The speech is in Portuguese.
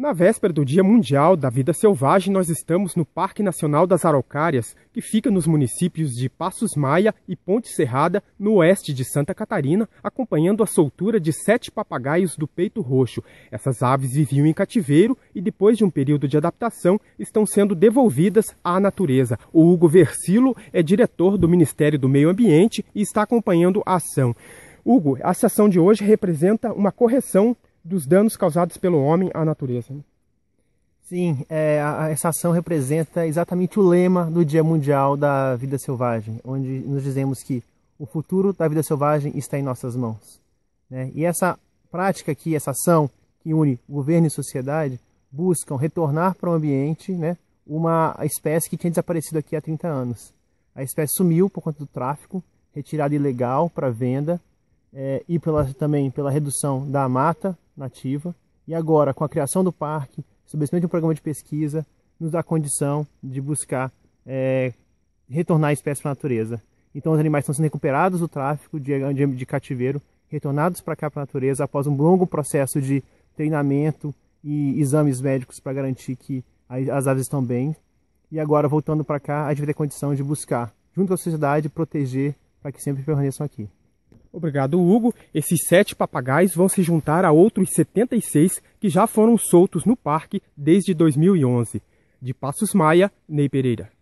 Na véspera do Dia Mundial da Vida Selvagem, nós estamos no Parque Nacional das Araucárias, que fica nos municípios de Passos Maia e Ponte Serrada, no oeste de Santa Catarina, acompanhando a soltura de sete papagaios do peito roxo. Essas aves viviam em cativeiro e, depois de um período de adaptação, estão sendo devolvidas à natureza. O Hugo Versilo é diretor do Ministério do Meio Ambiente e está acompanhando a ação. Hugo, a ação de hoje representa uma correção dos danos causados pelo homem à natureza. Sim, é, a, essa ação representa exatamente o lema do Dia Mundial da Vida Selvagem, onde nos dizemos que o futuro da vida selvagem está em nossas mãos. Né? E essa prática aqui, essa ação que une governo e sociedade, buscam retornar para o ambiente né, uma espécie que tinha desaparecido aqui há 30 anos. A espécie sumiu por conta do tráfico, retirada ilegal para venda, é, e pela, também pela redução da mata nativa. E agora, com a criação do parque, estabelecimento de um programa de pesquisa, nos dá condição de buscar é, retornar a espécie para a natureza. Então, os animais estão sendo recuperados do tráfico de, de, de cativeiro, retornados para cá para a natureza após um longo processo de treinamento e exames médicos para garantir que as aves estão bem. E agora, voltando para cá, a gente vai ter condição de buscar, junto com a sociedade, proteger para que sempre permaneçam aqui. Obrigado, Hugo. Esses sete papagais vão se juntar a outros 76 que já foram soltos no parque desde 2011. De Passos Maia, Ney Pereira.